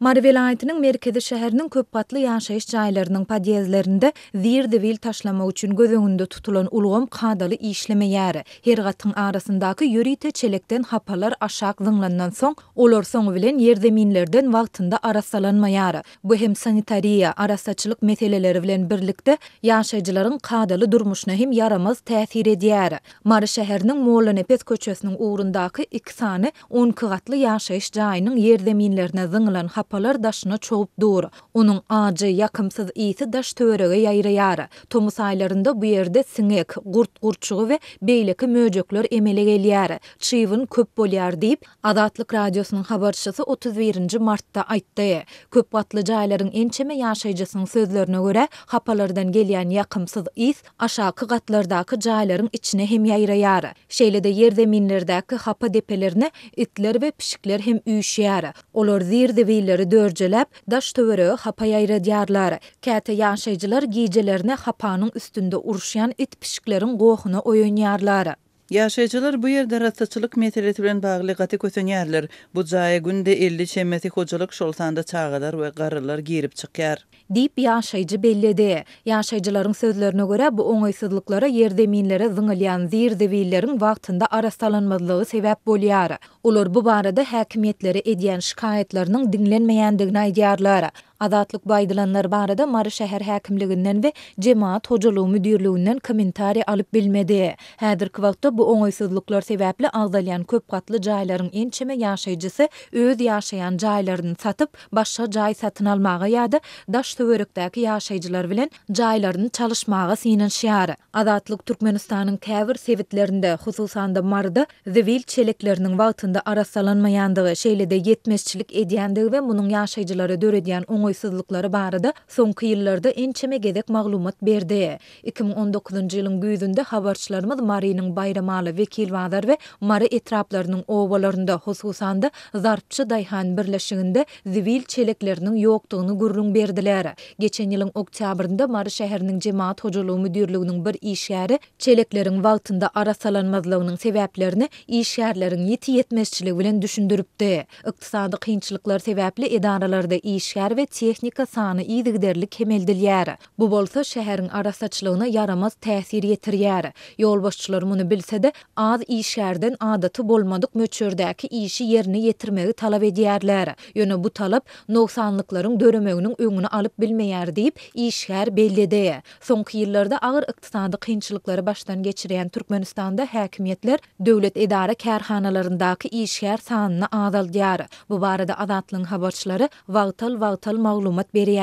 Marvel merkezi şäheriniň köp batly ýaşaýyş jaýlarynyň podýezlerinde zirdewil taşlama üçin gözüňde tutulan ulgam kadaly işleme ýeri. Her gatyň arasyndaky ýörite çelekden hapalar aşak zyňlandan soň olar soň bilen ýerde wagtynda arasalanma Bu hem sanitariýa, arasaçylyk meseleleri bilen birlikde ýaşaýjylaryň kadaly durmuşyna hem yaramaz täsir edýär. Mar şäheriniň Molla Nepet köçesiniň uğrundaky iki sany 10 gatly ýaşaýyş jaýynyň ýerde minlerine apalar daşına çoğup dur. Onun acı, yakımsız iyisi daş törüge yayrı Tomus aylarında bu yerde sinek, gurt gurtçuğu ve beylaki möcükler emele geli yara. Çivin köp bolyar deyip, Adatlık Radyosunun habarçısı 31. Mart'ta aittaya. Köp batlı ayların ençeme yaşaycısın sözlerine göre hapalardan gelyen yakımsız iyis aşağı katlardaki cahilerin içine hem yayrı yara. Şeyle de yer zeminlerdeki hapa depelerine itler ve pişikler hem üyşiyy Olar zirde gülleri daş töwörö hapa yayra diýarlar. Käte ýaşajylar giýjelerini hapanyň üstünde urşýan it pişikleriň goýuna oýunýarlar. Yaşayjylar bu ýerde araçaçlyk meýteret bilen bagly gat eköten Bu zai günde 50 çemmeti hocalık şol sanda ve we girib girip çykar. Dip ýaşayjy belledi. Yaşayjylaryň sözlerine görä bu oňoysydlyklara ýerde minleri zyngilyan zyr diýilýärdi we illerin wagtynda bu barada hakimiyetleri edýän şikayetleriniň diňlenmeýändigini aýdýarlar. Adatlyk baýdylanlar barada Mary şäher häkimliginden we jemaat hojalygy müdirliginden kommentari alyp bilmedi. Häzirki wagtda bu oňaýsyzlyklar sebäpli agdalyan köp gatly jaýlaryň ençeme ýaşaýjysy öz ýaşaýan jaýlaryny satyp başga jaý satyn almağa ýa-da daş töwerekdäki ýaşaýjylar bilen jaýlaryny çalışmagy synyň şiary. Adatlyk Türkmenistanyň käbir sewitlerinde, hususan da Marda, zewil çelekleriniň wagtynda arassalanmaýandygy, şeýle-de 70-çilik edýändigi we munyň ýaşaýjylara döredýän moýsuzlyklary barada soňky ýyllarda ençeme gezek maglumat berdi. 2019-njy ýylyň güýzünde habarçylarymyz Mariýanyň bayramaly wekilwadar we Mary etraplarynyň owalarynda, hususan da Zarpçy dayhan birleşiginde zivil çelekleriniň yoktuğunu gurrun berdiler. Geçen ýylyň oktýabrynda Mary şäheriniň cemaat hoculuğu müdirliginiň bir işgäri çelekleriniň wagtynda ara sebeplerini, sebäplerini yeti ýetiýetmezçiligi bilen düşündiripdi. Iqtisady kynçylyklar sebäpli edaralarda işgär texnika sany iýdigderli kemeldilýär. Bu bolsa şäheriň arasaçlygyna yaramaz täsir ýetirýär. Ýol başçylary muny bilse-de, az iş adatı adaty bolmadyk möçürdäki işi ýerine ýetirmegi talap edýärler. Ýöne bu talap 90-lyklaryň döremeginiň öňüni alyp bilmeýär diýip iş şäher bellede. Soňky ýyllarda agyr ykdysady kynçylyklary başdan geçiren Türkmenistanda häkimýetler döwlet edara kärhanalarynda ki işgär sanyny adal Bu barada adatlyň habarçylary wagtal-wagtal маалымат берей